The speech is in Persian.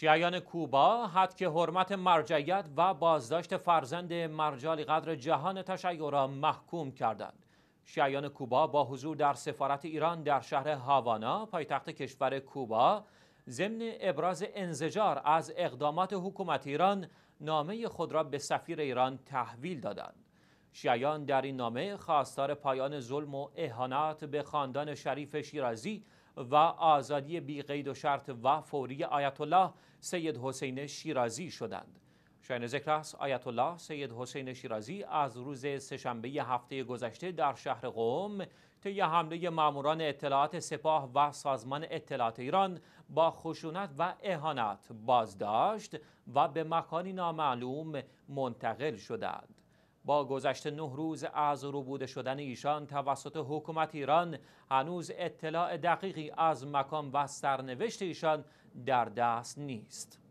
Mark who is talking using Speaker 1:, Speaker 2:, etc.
Speaker 1: شیعیان کوبا حد که حرمت مرجعیت و بازداشت فرزند مرجالی قدر جهان تشیع را محکوم کردند. شیعیان کوبا با حضور در سفارت ایران در شهر هاوانا پایتخت کشور کوبا ضمن ابراز انزجار از اقدامات حکومت ایران نامه خود را به سفیر ایران تحویل دادند. شیعیان در این نامه خواستار پایان ظلم و اهانات به خاندان شریف شیرازی و آزادی بی قید و شرط و فوری آیت الله سید حسین شیرازی شدند. شاین ذکر است آیت الله سید حسین شیرازی از روز سهشنبه هفته گذشته در شهر قوم طی حمله ماموران اطلاعات سپاه و سازمان اطلاعات ایران با خشونت و اهانت بازداشت و به مکانی نامعلوم منتقل شدند. با گذشت نه روز از بوده شدن ایشان توسط حکومت ایران هنوز اطلاع دقیقی از مکان و سرنوشت ایشان در دست نیست